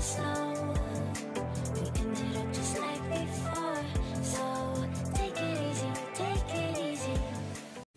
slow.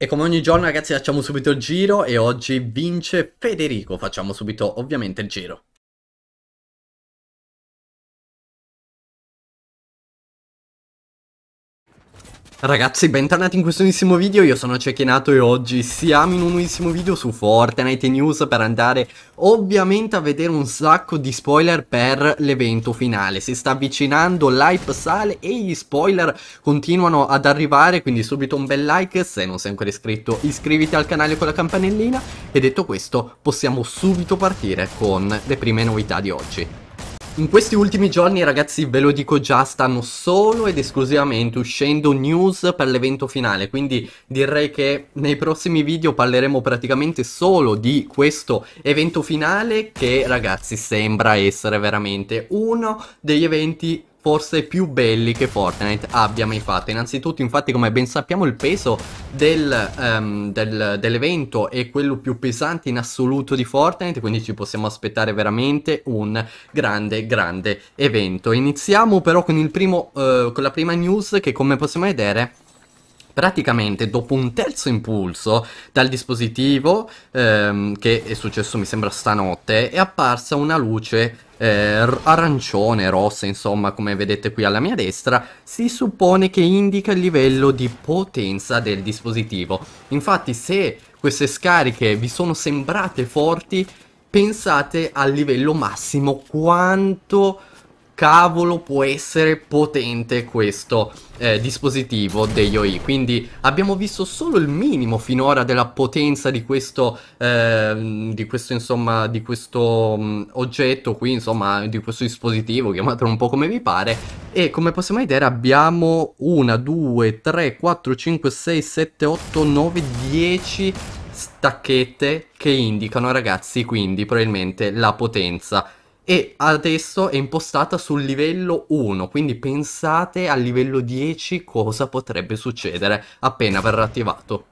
E come ogni giorno ragazzi facciamo subito il giro e oggi vince Federico, facciamo subito ovviamente il giro. Ragazzi, bentornati in questo nuovissimo video, io sono Cecchinato e oggi siamo in un nuovissimo video su Fortnite News per andare ovviamente a vedere un sacco di spoiler per l'evento finale. Si sta avvicinando, l'hype sale e gli spoiler continuano ad arrivare, quindi subito un bel like, se non sei ancora iscritto iscriviti al canale con la campanellina e detto questo possiamo subito partire con le prime novità di oggi. In questi ultimi giorni ragazzi ve lo dico già stanno solo ed esclusivamente uscendo news per l'evento finale quindi direi che nei prossimi video parleremo praticamente solo di questo evento finale che ragazzi sembra essere veramente uno degli eventi forse più belli che Fortnite abbia mai fatto. Innanzitutto, infatti, come ben sappiamo, il peso del, um, del, dell'evento è quello più pesante in assoluto di Fortnite, quindi ci possiamo aspettare veramente un grande, grande evento. Iniziamo però con, primo, uh, con la prima news che, come possiamo vedere, praticamente dopo un terzo impulso dal dispositivo ehm, che è successo mi sembra stanotte è apparsa una luce eh, arancione, rossa, insomma, come vedete qui alla mia destra, si suppone che indica il livello di potenza del dispositivo. Infatti, se queste scariche vi sono sembrate forti, pensate al livello massimo quanto cavolo può essere potente questo eh, dispositivo DIOI. Quindi abbiamo visto solo il minimo finora della potenza di questo, eh, di questo, insomma, di questo mh, mm, oggetto qui, insomma, di questo dispositivo, chiamatelo un po' come vi pare. E come possiamo vedere abbiamo 1, 2, 3, 4, 5, 6, 7, 8, 9, 10 stacchette che indicano ragazzi quindi probabilmente la potenza e adesso è impostata sul livello 1, quindi pensate al livello 10 cosa potrebbe succedere appena verrà attivato.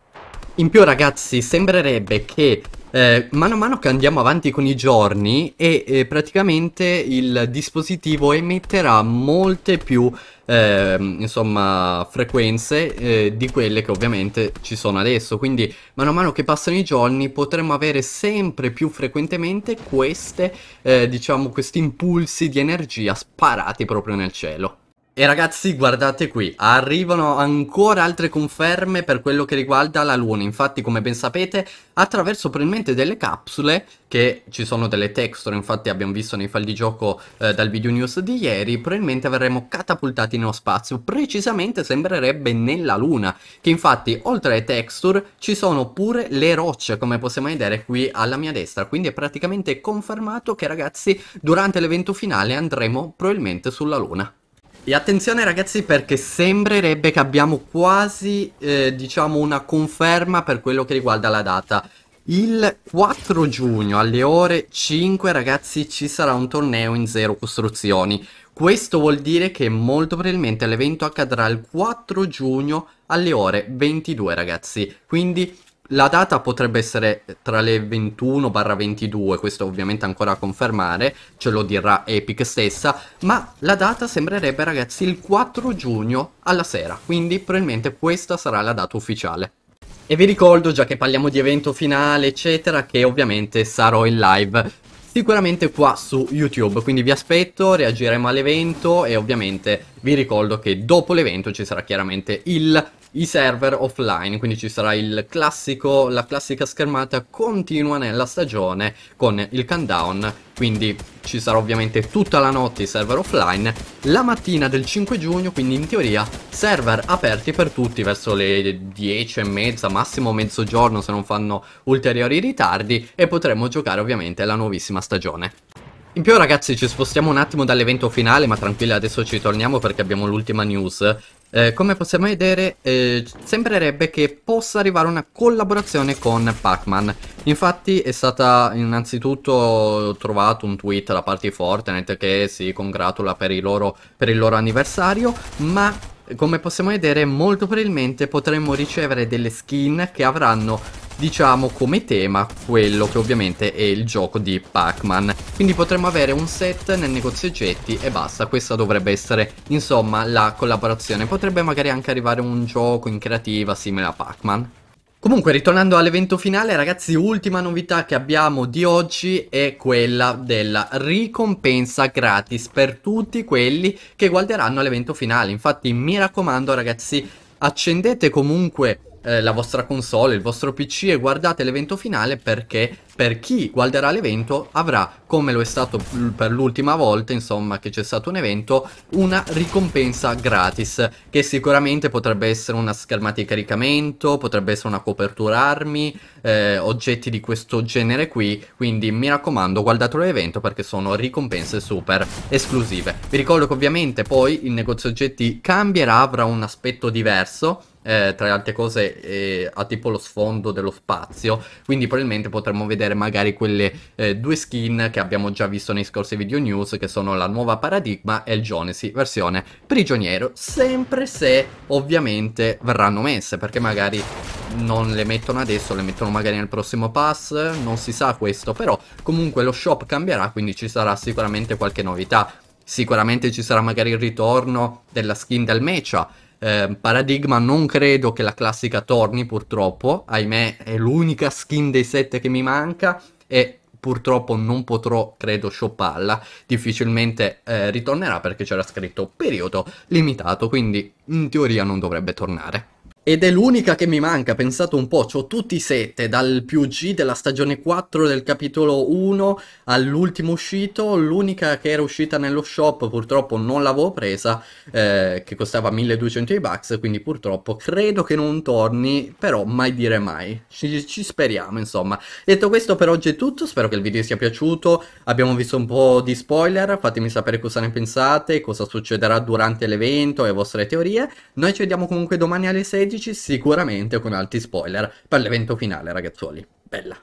In più ragazzi sembrerebbe che eh, mano a mano che andiamo avanti con i giorni e eh, praticamente il dispositivo emetterà molte più eh, insomma, frequenze eh, di quelle che ovviamente ci sono adesso quindi mano a mano che passano i giorni potremo avere sempre più frequentemente queste eh, diciamo questi impulsi di energia sparati proprio nel cielo e ragazzi guardate qui, arrivano ancora altre conferme per quello che riguarda la Luna, infatti come ben sapete attraverso probabilmente delle capsule, che ci sono delle texture, infatti abbiamo visto nei file di gioco eh, dal video news di ieri, probabilmente verremo catapultati nello spazio, precisamente sembrerebbe nella Luna, che infatti oltre alle texture ci sono pure le rocce come possiamo vedere qui alla mia destra, quindi è praticamente confermato che ragazzi durante l'evento finale andremo probabilmente sulla Luna. E attenzione ragazzi perché sembrerebbe che abbiamo quasi, eh, diciamo, una conferma per quello che riguarda la data. Il 4 giugno alle ore 5 ragazzi ci sarà un torneo in zero costruzioni. Questo vuol dire che molto probabilmente l'evento accadrà il 4 giugno alle ore 22 ragazzi. Quindi la data potrebbe essere eh, tra le 21-22, questo ovviamente ancora a confermare, ce lo dirà Epic stessa, ma la data sembrerebbe ragazzi il 4 giugno alla sera, quindi probabilmente questa sarà la data ufficiale. E vi ricordo, già che parliamo di evento finale eccetera, che ovviamente sarò in live sicuramente qua su YouTube, quindi vi aspetto, reagiremo all'evento e ovviamente vi ricordo che dopo l'evento ci sarà chiaramente il i server offline, quindi ci sarà il classico, la classica schermata continua nella stagione con il countdown, quindi ci sarà ovviamente tutta la notte i server offline, la mattina del 5 giugno, quindi in teoria server aperti per tutti verso le 10 e mezza, massimo mezzogiorno se non fanno ulteriori ritardi e potremo giocare ovviamente la nuovissima stagione. In più ragazzi ci spostiamo un attimo dall'evento finale ma tranquilli adesso ci torniamo perché abbiamo l'ultima news eh, Come possiamo vedere eh, sembrerebbe che possa arrivare una collaborazione con Pac-Man Infatti è stata innanzitutto trovato un tweet da parte di Fortnite che si congratula per il loro, per il loro anniversario Ma come possiamo vedere molto probabilmente potremmo ricevere delle skin che avranno diciamo come tema quello che ovviamente è il gioco di Pac-Man quindi potremmo avere un set nel negozio oggetti e basta, questa dovrebbe essere insomma la collaborazione. Potrebbe magari anche arrivare un gioco in creativa simile a Pac-Man. Comunque ritornando all'evento finale ragazzi ultima novità che abbiamo di oggi è quella della ricompensa gratis per tutti quelli che guarderanno l'evento finale infatti mi raccomando ragazzi accendete comunque eh, la vostra console, il vostro PC e guardate l'evento finale perché per chi guarderà l'evento avrà, come lo è stato per l'ultima volta, insomma, che c'è stato un evento, una ricompensa gratis, che sicuramente potrebbe essere una schermata di caricamento, potrebbe essere una copertura armi, eh, oggetti di questo genere qui, quindi mi raccomando guardatelo l'evento perché sono ricompense super esclusive. Vi ricordo che ovviamente poi il negozio oggetti cambierà, avrà un aspetto diverso, eh, tra le altre cose eh, ha tipo lo sfondo dello spazio, quindi probabilmente potremmo vedere magari quelle eh, due skin che abbiamo già visto nei scorsi video news, che sono la nuova Paradigma e il Jonesy versione prigioniero, sempre se ovviamente verranno messe, perché magari non le mettono adesso, le mettono magari nel prossimo pass, non si sa questo, però comunque lo shop cambierà, quindi ci sarà sicuramente qualche novità. Sicuramente ci sarà magari il ritorno della skin del Mecha, eh, paradigma non credo che la classica torni purtroppo, ahimè è l'unica skin dei set che mi manca e purtroppo non potrò, credo, shopparla, difficilmente eh, ritornerà perché c'era scritto periodo limitato, quindi in teoria non dovrebbe tornare. Ed è l'unica che mi manca, pensate un po', ho tutti i sette, dal più G della stagione 4 del capitolo 1 all'ultimo uscito, l'unica che era uscita nello shop purtroppo non l'avevo presa, eh, che costava 1200 bucks, quindi purtroppo credo che non torni, però mai dire mai, ci, ci speriamo insomma. Detto questo per oggi è tutto, spero che il video vi sia piaciuto, abbiamo visto un po' di spoiler, fatemi sapere cosa ne pensate, cosa succederà durante l'evento e le vostre teorie, noi ci vediamo comunque domani alle 16 critici sicuramente con alti spoiler per l'evento finale ragazzuoli. Bella.